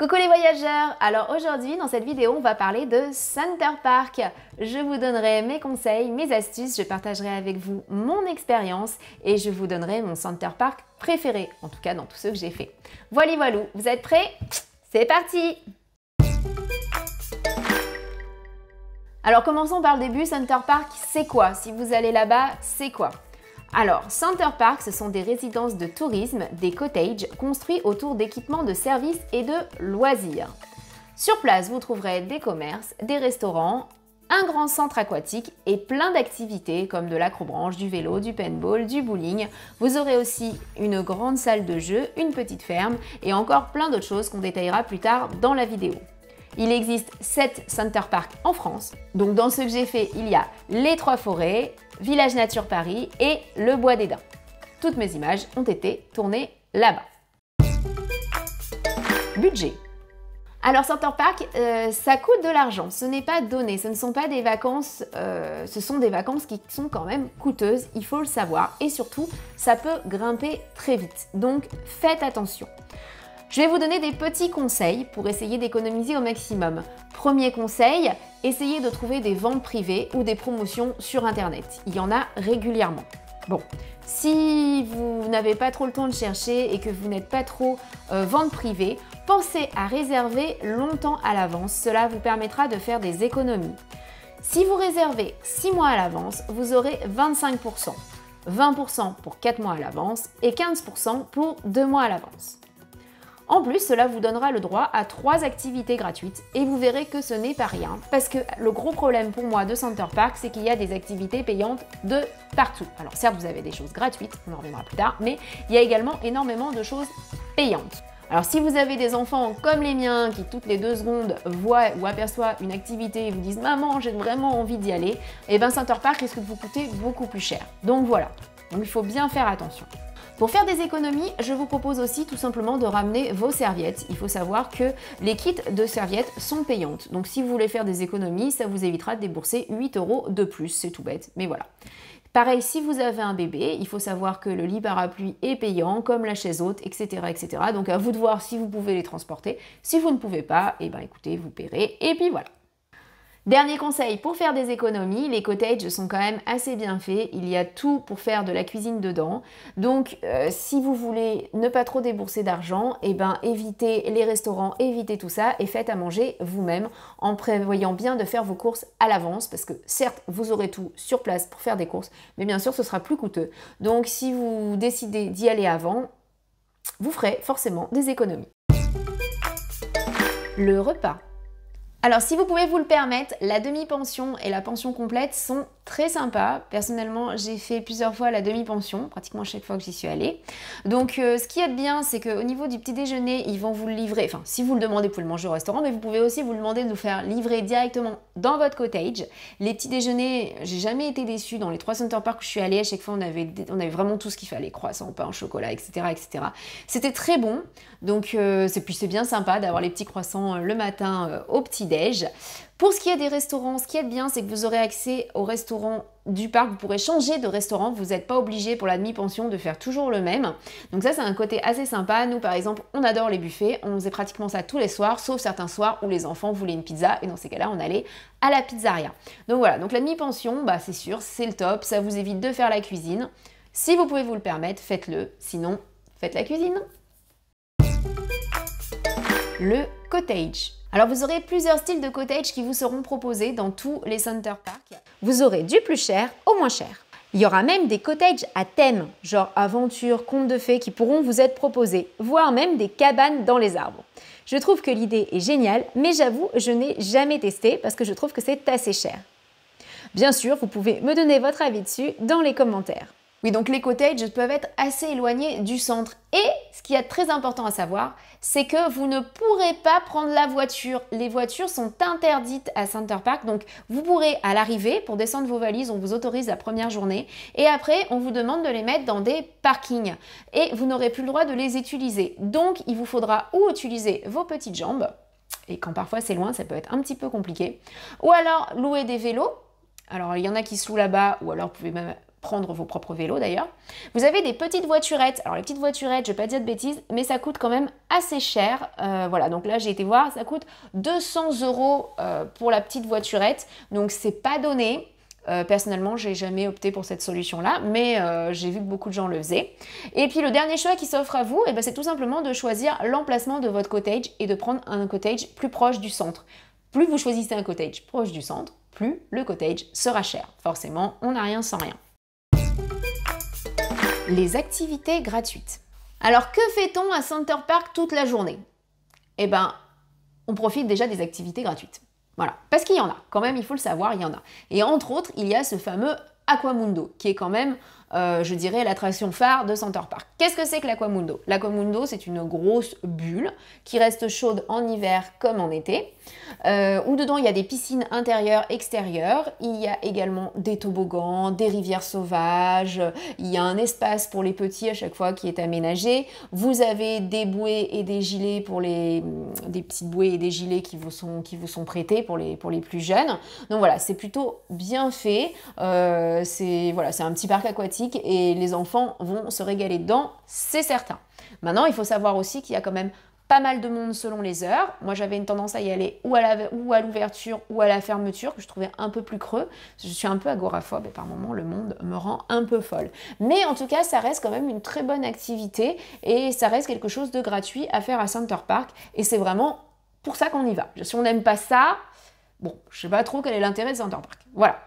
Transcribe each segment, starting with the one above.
Coucou les voyageurs Alors aujourd'hui, dans cette vidéo, on va parler de Center Park. Je vous donnerai mes conseils, mes astuces, je partagerai avec vous mon expérience et je vous donnerai mon Center Park préféré, en tout cas dans tous ceux que j'ai fait. Voilà, voilou, vous êtes prêts C'est parti Alors commençons par le début, Center Park, c'est quoi Si vous allez là-bas, c'est quoi alors, Center Park, ce sont des résidences de tourisme, des cottages construits autour d'équipements de services et de loisirs. Sur place, vous trouverez des commerces, des restaurants, un grand centre aquatique et plein d'activités comme de l'acrobranche, du vélo, du paintball, du bowling. Vous aurez aussi une grande salle de jeu, une petite ferme et encore plein d'autres choses qu'on détaillera plus tard dans la vidéo. Il existe 7 Center Park en France. Donc dans ce que j'ai fait, il y a les Trois Forêts, Village Nature Paris et le Bois des Dents. Toutes mes images ont été tournées là-bas. Budget. Alors Center Park, euh, ça coûte de l'argent, ce n'est pas donné, ce ne sont pas des vacances, euh, ce sont des vacances qui sont quand même coûteuses, il faut le savoir, et surtout, ça peut grimper très vite, donc faites attention. Je vais vous donner des petits conseils pour essayer d'économiser au maximum. Premier conseil, essayez de trouver des ventes privées ou des promotions sur Internet. Il y en a régulièrement. Bon, si vous n'avez pas trop le temps de chercher et que vous n'êtes pas trop euh, vente privée, pensez à réserver longtemps à l'avance. Cela vous permettra de faire des économies. Si vous réservez 6 mois à l'avance, vous aurez 25%, 20% pour 4 mois à l'avance et 15% pour 2 mois à l'avance. En plus, cela vous donnera le droit à trois activités gratuites et vous verrez que ce n'est pas rien parce que le gros problème pour moi de Center Park, c'est qu'il y a des activités payantes de partout. Alors certes, vous avez des choses gratuites, on en reviendra plus tard, mais il y a également énormément de choses payantes. Alors si vous avez des enfants comme les miens qui toutes les deux secondes voient ou aperçoivent une activité et vous disent maman j'ai vraiment envie d'y aller, et eh bien Center Park risque de vous coûter beaucoup plus cher. Donc voilà, il faut bien faire attention. Pour faire des économies, je vous propose aussi tout simplement de ramener vos serviettes. Il faut savoir que les kits de serviettes sont payantes. Donc si vous voulez faire des économies, ça vous évitera de débourser 8 euros de plus. C'est tout bête, mais voilà. Pareil, si vous avez un bébé, il faut savoir que le lit parapluie est payant, comme la chaise haute, etc., Donc à vous de voir si vous pouvez les transporter. Si vous ne pouvez pas, eh ben écoutez, vous paierez. Et puis voilà. Dernier conseil, pour faire des économies, les cottages sont quand même assez bien faits, il y a tout pour faire de la cuisine dedans. Donc euh, si vous voulez ne pas trop débourser d'argent, eh ben évitez les restaurants, évitez tout ça et faites à manger vous-même en prévoyant bien de faire vos courses à l'avance parce que certes, vous aurez tout sur place pour faire des courses, mais bien sûr, ce sera plus coûteux. Donc si vous décidez d'y aller avant, vous ferez forcément des économies. Le repas alors si vous pouvez vous le permettre, la demi-pension et la pension complète sont très sympa. Personnellement, j'ai fait plusieurs fois la demi-pension, pratiquement chaque fois que j'y suis allée. Donc, euh, ce qui est bien, c'est qu'au niveau du petit déjeuner, ils vont vous le livrer. Enfin, si vous le demandez, vous pouvez le manger au restaurant, mais vous pouvez aussi vous le demander de vous faire livrer directement dans votre cottage. Les petits déjeuners, j'ai jamais été déçue. Dans les trois center Park où je suis allée, à chaque fois, on avait, on avait vraiment tout ce qu'il fallait croissant, pain, chocolat, etc. etc. C'était très bon. Donc, euh, c'est bien sympa d'avoir les petits croissants euh, le matin au petit-déj. Pour ce qui est des restaurants, ce qui est bien, c'est que vous aurez accès au restaurant du parc, vous pourrez changer de restaurant, vous n'êtes pas obligé pour la demi-pension de faire toujours le même. Donc ça c'est un côté assez sympa. Nous par exemple, on adore les buffets, on faisait pratiquement ça tous les soirs, sauf certains soirs où les enfants voulaient une pizza et dans ces cas-là, on allait à la pizzeria. Donc voilà, donc la demi-pension, bah c'est sûr, c'est le top, ça vous évite de faire la cuisine. Si vous pouvez vous le permettre, faites-le, sinon faites la cuisine le cottage. Alors vous aurez plusieurs styles de cottage qui vous seront proposés dans tous les Center Park. Vous aurez du plus cher au moins cher. Il y aura même des cottages à thème, genre aventure, contes de fées, qui pourront vous être proposés, voire même des cabanes dans les arbres. Je trouve que l'idée est géniale, mais j'avoue, je n'ai jamais testé parce que je trouve que c'est assez cher. Bien sûr, vous pouvez me donner votre avis dessus dans les commentaires. Oui, donc les cottages peuvent être assez éloignés du centre. Et ce qui est très important à savoir, c'est que vous ne pourrez pas prendre la voiture. Les voitures sont interdites à Center Park. Donc vous pourrez à l'arrivée, pour descendre vos valises, on vous autorise la première journée. Et après, on vous demande de les mettre dans des parkings. Et vous n'aurez plus le droit de les utiliser. Donc il vous faudra ou utiliser vos petites jambes. Et quand parfois c'est loin, ça peut être un petit peu compliqué. Ou alors louer des vélos alors, il y en a qui se louent là-bas, ou alors vous pouvez même prendre vos propres vélos d'ailleurs. Vous avez des petites voiturettes. Alors les petites voiturettes, je ne vais pas dire de bêtises, mais ça coûte quand même assez cher. Euh, voilà, donc là j'ai été voir, ça coûte 200 euros euh, pour la petite voiturette. Donc c'est pas donné. Personnellement, euh, personnellement, j'ai jamais opté pour cette solution-là, mais j'ai vu que beaucoup de gens le faisaient. Et puis le dernier choix qui s'offre à vous, eh ben, c'est tout simplement de choisir l'emplacement de votre cottage et de prendre un cottage plus proche du centre. Plus vous choisissez un cottage proche du centre, plus le cottage sera cher. Forcément, on n'a rien sans rien les activités gratuites. Alors que fait-on à Center Park toute la journée Eh ben, on profite déjà des activités gratuites. Voilà, parce qu'il y en a, quand même, il faut le savoir, il y en a. Et entre autres, il y a ce fameux Aquamundo, qui est quand même euh, je dirais, l'attraction phare de Center Park. Qu'est-ce que c'est que l'Aquamundo L'Aquamundo, c'est une grosse bulle qui reste chaude en hiver comme en été, euh, où dedans il y a des piscines intérieures, extérieures, il y a également des toboggans, des rivières sauvages, il y a un espace pour les petits à chaque fois qui est aménagé, vous avez des bouées et des gilets pour les... Mm, des petites bouées et des gilets qui vous sont, qui vous sont prêtés pour les, pour les plus jeunes. Donc voilà, c'est plutôt bien fait, euh, c'est voilà, un petit parc aquatique et les enfants vont se régaler dedans, c'est certain. Maintenant, il faut savoir aussi qu'il y a quand même pas mal de monde selon les heures. Moi, j'avais une tendance à y aller ou à l'ouverture ou, à la fermeture, que je trouvais un peu plus creux. Je suis un peu agoraphobe et par moments, le monde me rend un peu folle. Mais en tout cas, ça reste quand même une très bonne activité et ça reste quelque chose de gratuit à faire à Center Park. Et c'est vraiment pour ça qu'on y va. Si on n'aime pas ça, bon, je sais pas trop quel est l'intérêt de Center Park. Voilà.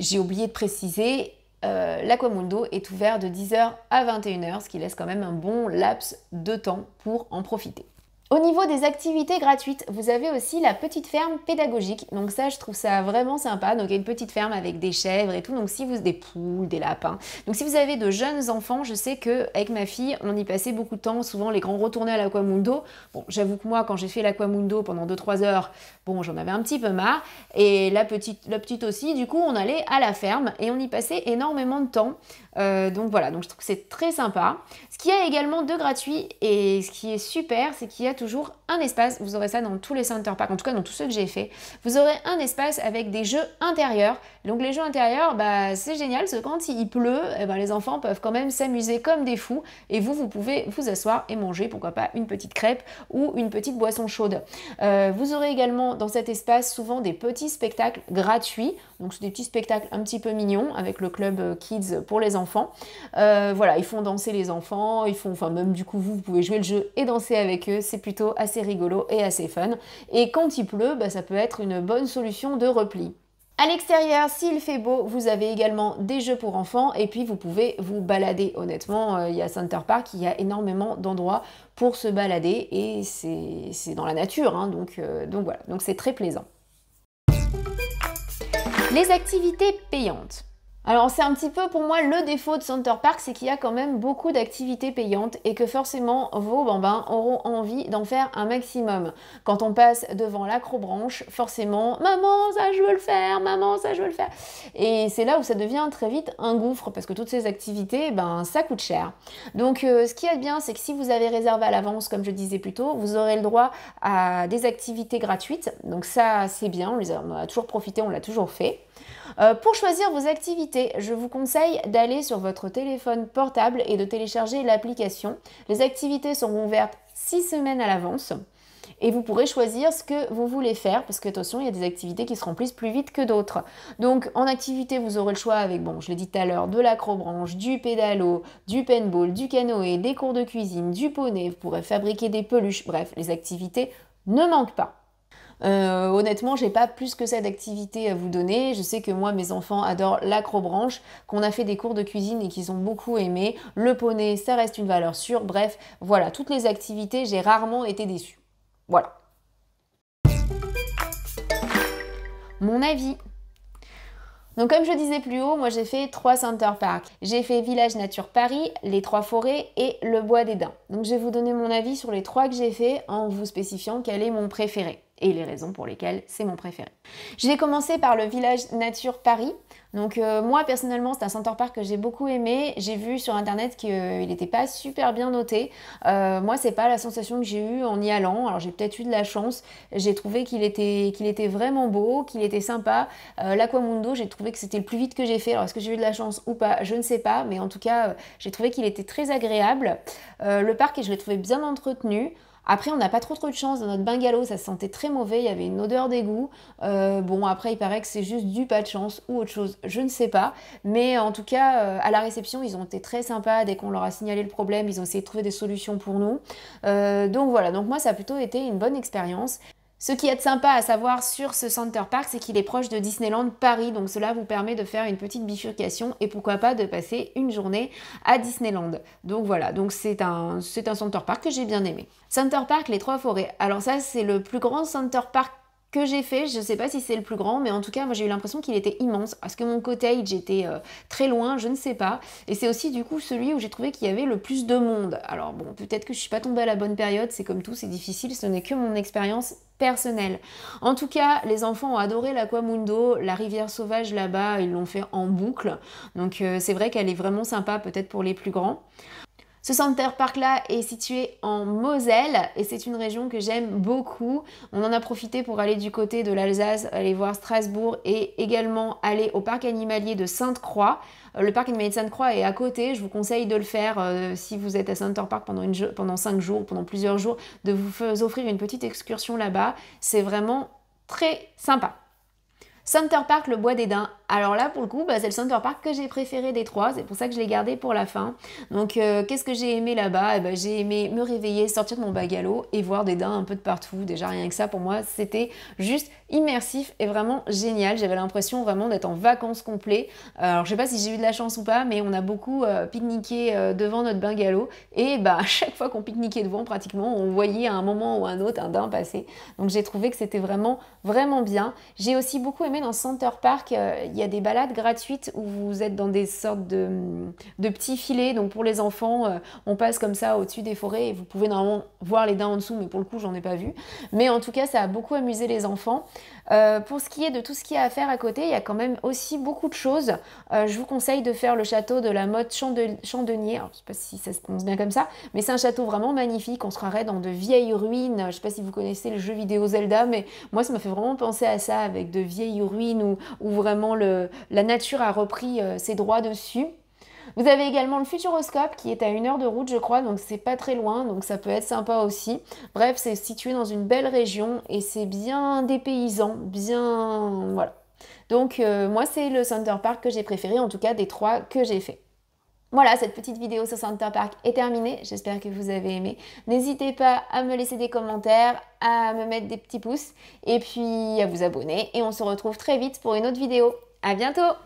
J'ai oublié de préciser, euh, l'Aquamundo est ouvert de 10h à 21h, ce qui laisse quand même un bon laps de temps pour en profiter. Au niveau des activités gratuites, vous avez aussi la petite ferme pédagogique. Donc ça, je trouve ça vraiment sympa. Donc il y a une petite ferme avec des chèvres et tout. Donc si vous des poules, des lapins. Donc si vous avez de jeunes enfants, je sais que avec ma fille, on y passait beaucoup de temps. Souvent les grands retournaient à l'aquamundo. Bon, j'avoue que moi, quand j'ai fait l'aquamundo pendant 2-3 heures, bon, j'en avais un petit peu marre. Et la petite aussi. Du coup, on allait à la ferme et on y passait énormément de temps. Euh, donc voilà, donc je trouve que c'est très sympa. Ce qu'il y a également de gratuit et ce qui est super, c'est qu'il y a toujours un espace, vous aurez ça dans tous les center parks, en tout cas dans tous ceux que j'ai fait, vous aurez un espace avec des jeux intérieurs. Donc les jeux intérieurs, bah, c'est génial, parce que quand il pleut, eh ben, les enfants peuvent quand même s'amuser comme des fous et vous, vous pouvez vous asseoir et manger, pourquoi pas, une petite crêpe ou une petite boisson chaude. Euh, vous aurez également dans cet espace souvent des petits spectacles gratuits donc c'est des petits spectacles un petit peu mignons avec le club euh, kids pour les enfants. Euh, voilà, ils font danser les enfants, ils font, enfin même du coup vous, vous pouvez jouer le jeu et danser avec eux, c'est plutôt assez rigolo et assez fun. Et quand il pleut, bah, ça peut être une bonne solution de repli. À l'extérieur, s'il fait beau, vous avez également des jeux pour enfants et puis vous pouvez vous balader. Honnêtement, euh, il y a Center Park, il y a énormément d'endroits pour se balader et c'est dans la nature, hein. donc, donc voilà, donc c'est très plaisant. Les activités payantes. Alors c'est un petit peu pour moi le défaut de Center Park, c'est qu'il y a quand même beaucoup d'activités payantes et que forcément vos bambins auront envie d'en faire un maximum. Quand on passe devant l'acrobranche, forcément, maman ça je veux le faire, maman ça je veux le faire. Et c'est là où ça devient très vite un gouffre parce que toutes ces activités, ben ça coûte cher. Donc euh, ce qui est bien, c'est que si vous avez réservé à l'avance, comme je disais plus tôt, vous aurez le droit à des activités gratuites. Donc ça c'est bien, on, les on a toujours profité, on l'a toujours fait. Euh, pour choisir vos activités, je vous conseille d'aller sur votre téléphone portable et de télécharger l'application. Les activités seront ouvertes 6 semaines à l'avance et vous pourrez choisir ce que vous voulez faire parce que attention, il y a des activités qui se remplissent plus vite que d'autres. Donc en activité, vous aurez le choix avec bon, je l'ai dit tout à l'heure, de l'acrobranche, du pédalo, du paintball, du canoë, des cours de cuisine, du poney, vous pourrez fabriquer des peluches. Bref, les activités ne manquent pas. Euh, honnêtement, j'ai pas plus que ça d'activités à vous donner. Je sais que moi, mes enfants adorent l'acrobranche, qu'on a fait des cours de cuisine et qu'ils ont beaucoup aimé. Le poney, ça reste une valeur sûre. Bref, voilà, toutes les activités, j'ai rarement été déçue. Voilà. Mon avis. Donc comme je disais plus haut, moi j'ai fait trois Center Park. J'ai fait Village Nature Paris, les trois forêts et le bois des dents. Donc je vais vous donner mon avis sur les trois que j'ai fait en vous spécifiant quel est mon préféré et les raisons pour lesquelles c'est mon préféré. Je vais commencer par le village nature Paris. Donc euh, moi personnellement c'est un center park que j'ai beaucoup aimé. J'ai vu sur internet qu'il n'était euh, pas super bien noté. Euh, moi c'est pas la sensation que j'ai eue en y allant. Alors j'ai peut-être eu de la chance. J'ai trouvé qu'il était, qu'il était vraiment beau, qu'il était sympa. Euh, L'Aquamundo j'ai trouvé que c'était le plus vite que j'ai fait. Alors est-ce que j'ai eu de la chance ou pas Je ne sais pas. Mais en tout cas j'ai trouvé qu'il était très agréable. le parc je l'ai trouvé bien entretenu. Après, on n'a pas trop trop de chance. Dans notre bungalow, ça sentait très mauvais. Il y avait une odeur d'égout. Euh, bon, après, il paraît que c'est juste du pas de chance ou autre chose. Je ne sais pas. Mais en tout cas, euh, à la réception, ils ont été très sympas. Dès qu'on leur a signalé le problème, ils ont essayé de trouver des solutions pour nous. Euh, donc voilà. Donc moi, ça a plutôt été une bonne expérience. Ce qui est sympa à savoir sur ce Center Park, c'est qu'il est proche de Disneyland Paris, donc cela vous permet de faire une petite bifurcation et pourquoi pas de passer une journée à Disneyland. Donc voilà, donc c'est un, un Center Park que j'ai bien aimé. Center Park, les trois forêts. Alors ça, c'est le plus grand Center Park que j'ai fait. Je ne sais pas si c'est le plus grand, mais en tout cas, moi j'ai eu l'impression qu'il était immense. Parce que mon cottage était euh, très loin, je ne sais pas. Et c'est aussi du coup celui où j'ai trouvé qu'il y avait le plus de monde. Alors bon, peut-être que je suis pas tombée à la bonne période, c'est comme tout, c'est difficile, ce n'est que mon expérience personnelle. En tout cas, les enfants ont adoré l'Aquamundo, la rivière sauvage là-bas, ils l'ont fait en boucle. Donc euh, c'est vrai qu'elle est vraiment sympa, peut-être pour les plus grands. Ce Center Park-là est situé en Moselle et c'est une région que j'aime beaucoup. On en a profité pour aller du côté de l'Alsace, aller voir Strasbourg et également aller au parc animalier de Sainte-Croix. Euh, le parc animalier de Sainte-Croix est à côté, je vous conseille de le faire euh, si vous êtes à Center Park pendant, une, pendant 5 jours, pendant plusieurs jours, de vous offrir une petite excursion là-bas. C'est vraiment très sympa. Center Park, le bois des daims. Alors là, pour le coup, bah, c'est le Center Park que j'ai préféré des trois. C'est pour ça que je l'ai gardé pour la fin. Donc, euh, qu'est-ce que j'ai aimé là-bas eh ben, J'ai aimé me réveiller, sortir de mon bungalow et voir des daims un peu de partout. Déjà, rien que ça, pour moi, c'était juste immersif et vraiment génial. J'avais l'impression vraiment d'être en vacances complet. Alors, je sais pas si j'ai eu de la chance ou pas, mais on a beaucoup euh, pique-niqué euh, devant notre bungalow. Et bah, à chaque fois qu'on pique-niquait devant, pratiquement, on voyait à un moment ou à un autre un daim passer. Donc, j'ai trouvé que c'était vraiment, vraiment bien. J'ai aussi beaucoup aimé dans Center Park, euh, il y a des balades gratuites où vous êtes dans des sortes de, petits filets. Donc pour les enfants, euh, on passe comme ça au-dessus des forêts et vous pouvez normalement voir les daims en dessous, mais pour le coup, j'en ai pas vu. Mais en tout cas, ça a beaucoup amusé les enfants. Euh, pour ce qui est de tout ce qu'il y a à faire à côté, il y a quand même aussi beaucoup de choses. je vous conseille de faire le château de la mode chandonnier Alors, je sais pas si ça se prononce bien comme ça, mais c'est un château vraiment magnifique. On se croirait dans de vieilles ruines. Je sais pas si vous connaissez le jeu vidéo Zelda, mais moi, ça m'a fait vraiment penser à ça avec de vieilles ruines ou vraiment la nature a repris euh, ses droits dessus. Vous avez également le Futuroscope qui est à une heure de route, je crois, donc c'est pas très loin, donc ça peut être sympa aussi. Bref, c'est situé dans une belle région et c'est bien paysans bien. Voilà. Donc, euh, moi, c'est le Center Park que j'ai préféré, en tout cas des trois que j'ai fait. Voilà, cette petite vidéo sur Center Park est terminée. J'espère que vous avez aimé. N'hésitez pas à me laisser des commentaires, à me mettre des petits pouces et puis à vous abonner. Et on se retrouve très vite pour une autre vidéo. À bientôt!